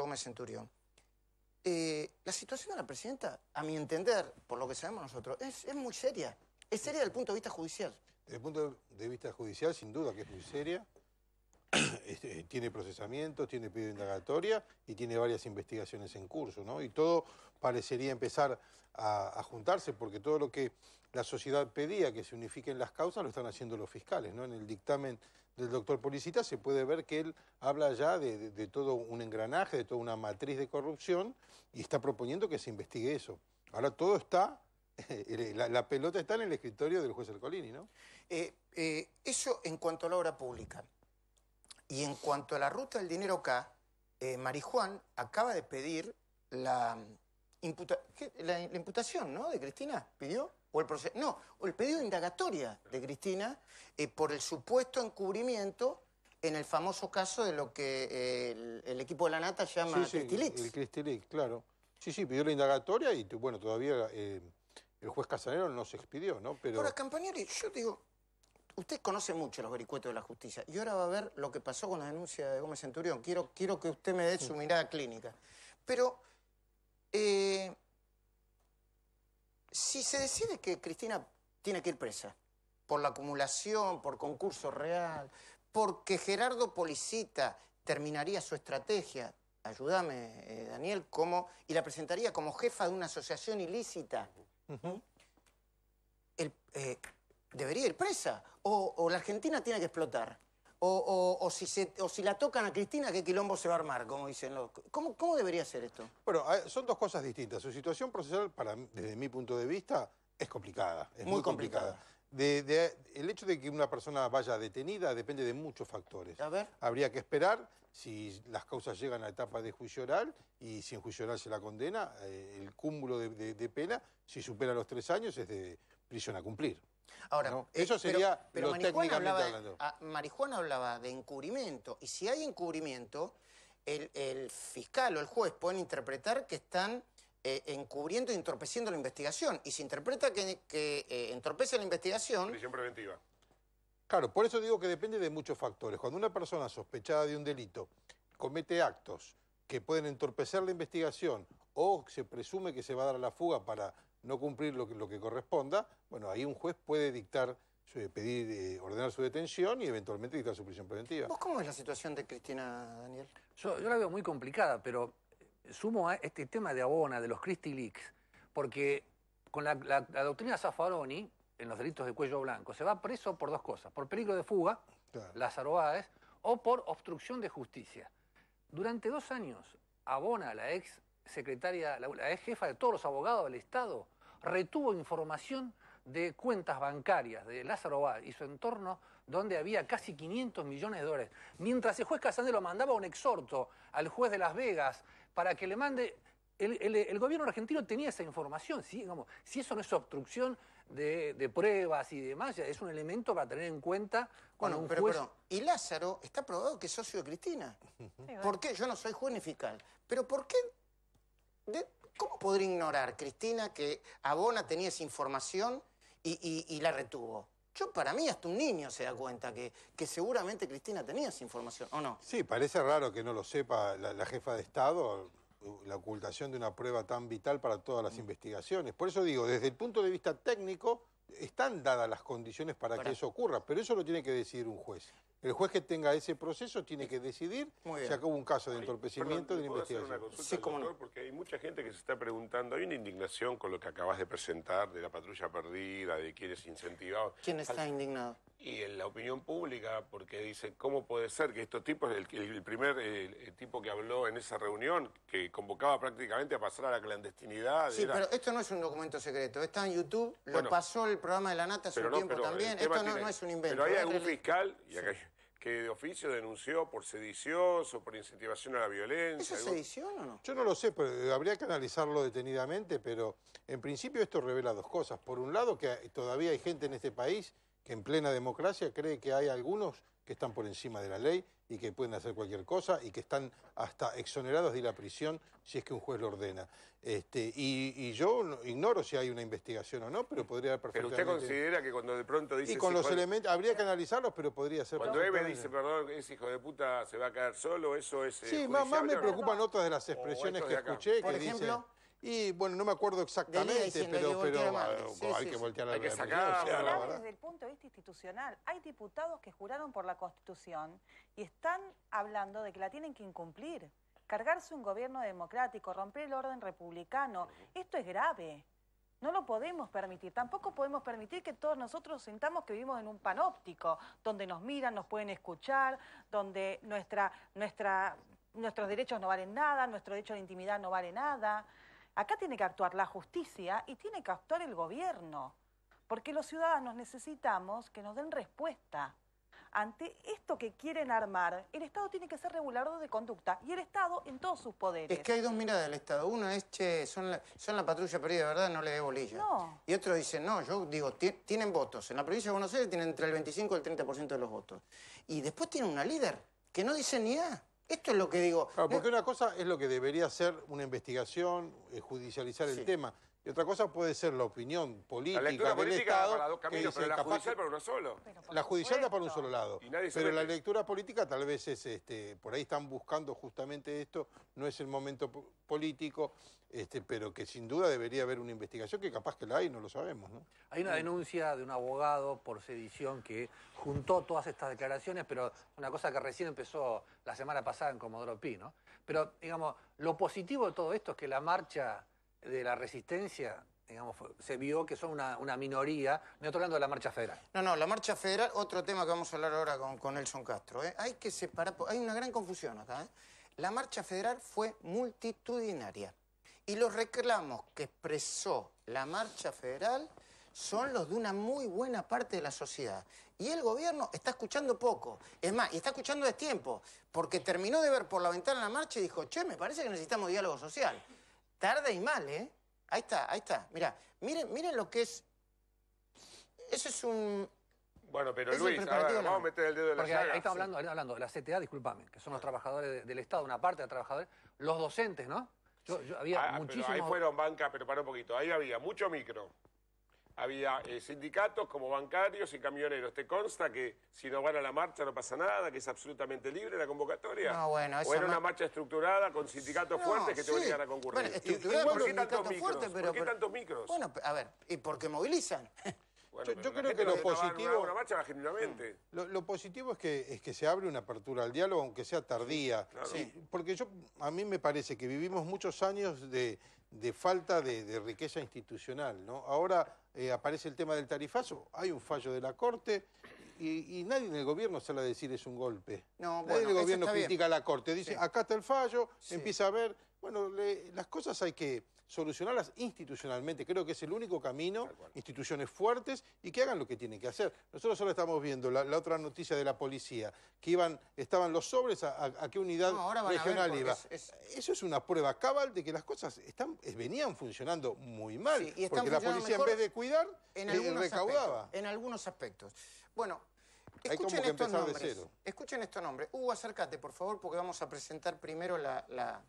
Gómez Centurión. Eh, la situación de la presidenta, a mi entender, por lo que sabemos nosotros, es, muy seria. Es seria desde el punto de vista judicial. Desde el punto de vista judicial, sin duda que es muy seria. Este, tiene procesamientos, tiene pedido de indagatoria y tiene varias investigaciones en curso, ¿no? Y todo parecería empezar a, a, juntarse porque todo lo que la sociedad pedía que se unifiquen las causas lo están haciendo los fiscales, ¿no? En el dictamen del doctor Policita se puede ver que él habla ya de, todo un engranaje, de toda una matriz de corrupción y está proponiendo que se investigue eso. Ahora todo está, la, pelota está en el escritorio del juez Alcolini, ¿no? Eh, eh, eso en cuanto a la obra pública. Y en cuanto a la ruta del dinero acá, eh, Marijuán acaba de pedir la la, imputación, ¿no? De Cristina, pidió. O el proceso, no, o el pedido de indagatoria de Cristina eh, por el supuesto encubrimiento en el famoso caso de lo que eh, el, equipo de la Nata llama sí, El, claro. Sí, sí, pidió la indagatoria y bueno, todavía eh, el juez Casanero no se expidió, ¿no? Pero... Ahora, Campagnoli, yo digo, usted conoce mucho los vericuetos de la justicia y ahora va a ver lo que pasó con la denuncia de Gómez Centurión. Quiero, quiero que usted me dé su mirada clínica. Pero eh, si se decide que Cristina tiene que ir presa por la acumulación, por concurso real, porque Gerardo Policita terminaría su estrategia, ayúdame eh, Daniel, cómo y la presentaría como jefa de una asociación ilícita, eh, debería ir presa o la Argentina tiene que explotar. O, si si la tocan a Cristina, ¿qué quilombo se va a armar? Como dicen los... ¿Cómo, debería ser esto? Bueno, son dos cosas distintas. Su situación procesal, para, desde mi punto de vista, es complicada. Es muy, complicada. el hecho de que una persona vaya detenida depende de muchos factores. Habría que esperar si las causas llegan a etapa de juicio oral y si en juicio oral se la condena, eh, el cúmulo de, de pena, si supera los tres años, es de prisión a cumplir. Ahora, eh, eso sería pero, técnicamente hablaba, hablando. Ah, Marijuana hablaba de encubrimiento, y si hay encubrimiento, el, fiscal o el juez pueden interpretar que están eh, encubriendo y entorpeciendo la investigación. Y si interpreta que, eh, entorpece la investigación... Prisión preventiva. Claro, por eso digo que depende de muchos factores. Cuando una persona sospechada de un delito comete actos que pueden entorpecer la investigación o se presume que se va a dar la fuga para no cumplir lo que, corresponda, bueno, ahí un juez puede dictar, pedir, eh, ordenar su detención y eventualmente dictar su prisión preventiva. ¿Vos cómo es la situación de Cristina, Daniel? Yo, la veo muy complicada, pero eh, sumo a este tema de Abona, de los Christie Leaks, porque con la, doctrina Zaffaroni, en los delitos de cuello blanco, se va preso por dos cosas, por peligro de fuga, las arrobadas, o por obstrucción de justicia. Durante dos años, Abona, la ex secretaria, la, la, ex jefa de todos los abogados del Estado, retuvo información de cuentas bancarias de Lázaro Báez y su entorno, donde había casi 500 millones de dólares. Mientras el juez Casandelo mandaba un exhorto al juez de Las Vegas para que le mande. El, gobierno argentino tenía esa información. ¿sí? si eso no es obstrucción de, pruebas y demás, es un elemento para tener en cuenta cuando bueno, un pero, y Lázaro está probado que es socio de Cristina. ¿Por qué? Yo no soy juez ni fiscal. ¿Pero por qué ¿Cómo podría ignorar, Cristina, que Abona tenía esa información y, la retuvo? Yo, para mí, hasta un niño se da cuenta que, seguramente Cristina tenía esa información, ¿o no? Sí, parece raro que no lo sepa la jefa de Estado, la ocultación de una prueba tan vital para todas las mm. investigaciones. Por eso digo, desde el punto de vista técnico, están dadas las condiciones para que eso ocurra, pero eso lo tiene que decidir un juez. El juez que tenga ese proceso tiene que decidir si acaba un caso de entorpecimiento de una investigación. Hacer una Porque hay mucha gente que se está preguntando, hay una indignación con lo que acabas de presentar, de la patrulla perdida, de es incentivado? ¿Quién está indignado? y en la opinión pública, porque dicen, ¿cómo puede ser que estos tipos, el, el primer tipo que habló en esa reunión, que convocaba prácticamente a pasar a la clandestinidad? Sí, pero esto no es un documento secreto, está en YouTube, lo pasó el programa de la Nata hace un tiempo también, esto no, es un invento. Pero hay algún fiscal, que de oficio denunció por sedicioso, por incentivación a la violencia. ¿Eso es sedición o no? Yo no lo sé, pero habría que analizarlo detenidamente, pero en principio esto revela dos cosas. Por un lado, que todavía hay gente en este país que en plena democracia cree que hay algunos que están por encima de la ley y que pueden hacer cualquier cosa y que están hasta exonerados de la prisión si es que un juez lo ordena. Este, y, yo ignoro si hay una investigación o no, pero podría haber perfectamente... Pero usted considera que cuando de pronto dice... Y con los elementos, habría que analizarlos, pero podría ser... Cuando Eve dice, perdón, ese hijo de puta se va a caer solo, eso es... Eh, sí, más, más, me preocupan otras de las oh, expresiones que escuché que dice... dicen... Y bueno, no me acuerdo exactamente, pero, hay que voltear hay la que sacar. desde el punto de vista institucional. Hay diputados que juraron por la Constitución y están hablando de que la tienen que incumplir. Cargarse un gobierno democrático, romper el orden republicano. Esto es grave. No lo podemos permitir. Tampoco podemos permitir que todos nosotros sintamos que vivimos en un panóptico, donde nos miran, nos pueden escuchar, donde nuestra, nuestra, nuestros derechos no valen nada, nuestro derecho a la intimidad no vale nada. Acá tiene que actuar la justicia y tiene que actuar el gobierno, porque los ciudadanos necesitamos que nos den respuesta. Ante esto que quieren armar, el Estado tiene que ser regulador de conducta y el Estado en todos sus poderes. Es que hay dos miradas del Estado. Una es, que son la, son la patrulla perdida, ¿verdad? No le dé bolilla. Y otro dice, no, yo digo, tienen votos. En la provincia de Buenos Aires tienen entre el 25 y el 30% de los votos. Y después tiene una líder que no dice ni nada. Esto es lo que digo. porque eh, una cosa es lo que debería ser una investigación, eh, judicializar el tema. Y otra cosa puede ser la opinión política la lectura del política Estado. Para dos caminos, pero la judicial para uno solo. La judicial da para un solo lado. Pero la lectura política tal vez es, este, por ahí están buscando justamente esto, no es el momento político, este, pero que sin duda debería haber una investigación que capaz que la hay, no lo sabemos. ¿no? Hay una denuncia de un abogado por sedición que juntó todas estas declaraciones, pero una cosa que recién empezó la semana pasada en Comodoro Pi, ¿no? Pero, digamos, lo positivo de todo esto es que la marcha de la resistencia digamos, se vio que son una, minoría. No, estoy hablando de la marcha federal. No, no, la marcha federal, otro tema que vamos a hablar ahora con, con Nelson Castro. ¿eh? Hay que separar, hay una gran confusión acá. ¿eh? La marcha federal fue multitudinaria y los reclamos que expresó la marcha federal son los de una muy buena parte de la sociedad. Y el gobierno está escuchando poco. Es más, y está escuchando de tiempo, porque terminó de ver por la ventana la marcha y dijo, che, me parece que necesitamos diálogo social. Tarde y mal, ¿eh? Ahí está, ahí está. Mira, miren, miren lo que es. Eso es un. Bueno, pero Luis, vamos a meter el dedo en la Porque Ahí está hablando, hablando de la CTA, discúlpame, que son los trabajadores del Estado, una parte de trabajadores, los docentes, ¿no? Yo, yo había ah, ahí fueron banca, pero para un poquito, ahí había mucho micro, había eh, sindicatos como bancarios y camioneros. ¿Te consta que si no van a la marcha no pasa nada, que es absolutamente libre la convocatoria? No, bueno, ¿O era una marcha estructurada con sindicatos fuertes que te venían a concurrir? ¿Y, y, por, qué tantos micros? pero, ¿Por qué tantos micros? Bueno, a ver, y por qué movilizan yo, creo que lo positivo... Mm. Lo, positivo es que, es que se abre una apertura al diálogo, aunque sea tardía. porque yo, a mí me parece que vivimos muchos años de, falta de, riqueza institucional. ¿no? Ahora eh, aparece el tema del tarifazo, hay un fallo de la Corte y, nadie en el gobierno sale a decir es un golpe. nadie en el gobierno critica a la Corte, dice acá está el fallo, empieza a ver bueno, las cosas hay que solucionarlas institucionalmente. Creo que es el único camino, instituciones fuertes y que hagan lo que tienen que hacer. Nosotros solo estamos viendo la, otra noticia de la policía, que iban, estaban los sobres a, qué unidad regional iba. Eso es una prueba cabal de que las cosas están, venían funcionando muy mal, y porque la policía en vez de cuidar, en eh, recaudaba. en algunos aspectos. Bueno, escuchen estos nombres. Escuchen estos nombres. Hugo, acércate, por favor, porque vamos a presentar primero la